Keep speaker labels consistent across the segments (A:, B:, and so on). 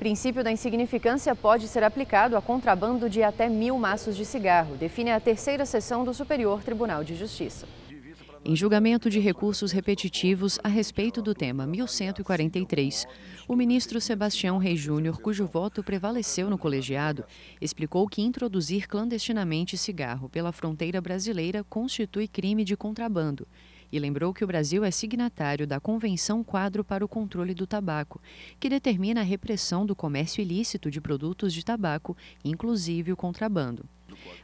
A: princípio da insignificância pode ser aplicado a contrabando de até mil maços de cigarro, define a terceira sessão do Superior Tribunal de Justiça.
B: Em julgamento de recursos repetitivos a respeito do tema 1143, o ministro Sebastião Rei Júnior, cujo voto prevaleceu no colegiado, explicou que introduzir clandestinamente cigarro pela fronteira brasileira constitui crime de contrabando e lembrou que o Brasil é signatário da Convenção Quadro para o Controle do Tabaco, que determina a repressão do comércio ilícito de produtos de tabaco, inclusive o contrabando.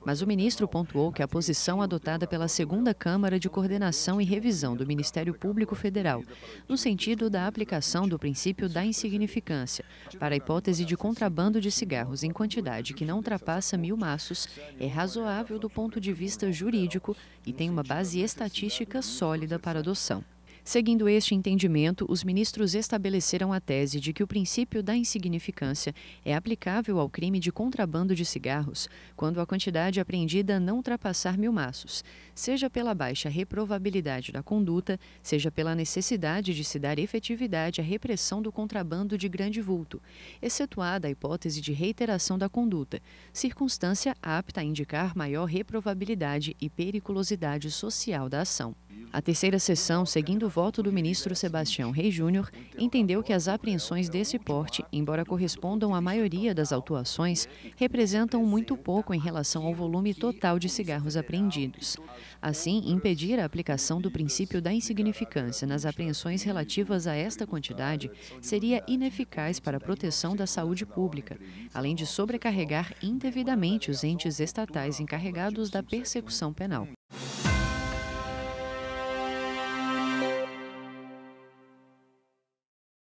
B: Mas o ministro pontuou que a posição adotada pela segunda Câmara de Coordenação e Revisão do Ministério Público Federal, no sentido da aplicação do princípio da insignificância para a hipótese de contrabando de cigarros em quantidade que não ultrapassa mil maços, é razoável do ponto de vista jurídico e tem uma base estatística sólida para adoção. Seguindo este entendimento, os ministros estabeleceram a tese de que o princípio da insignificância é aplicável ao crime de contrabando de cigarros quando a quantidade apreendida não ultrapassar mil maços, seja pela baixa reprovabilidade da conduta, seja pela necessidade de se dar efetividade à repressão do contrabando de grande vulto, excetuada a hipótese de reiteração da conduta, circunstância apta a indicar maior reprovabilidade e periculosidade social da ação. A terceira sessão, seguindo o voto do ministro Sebastião Rei Júnior, entendeu que as apreensões desse porte, embora correspondam à maioria das autuações, representam muito pouco em relação ao volume total de cigarros apreendidos. Assim, impedir a aplicação do princípio da insignificância nas apreensões relativas a esta quantidade seria ineficaz para a proteção da saúde pública, além de sobrecarregar indevidamente os entes estatais encarregados da persecução penal.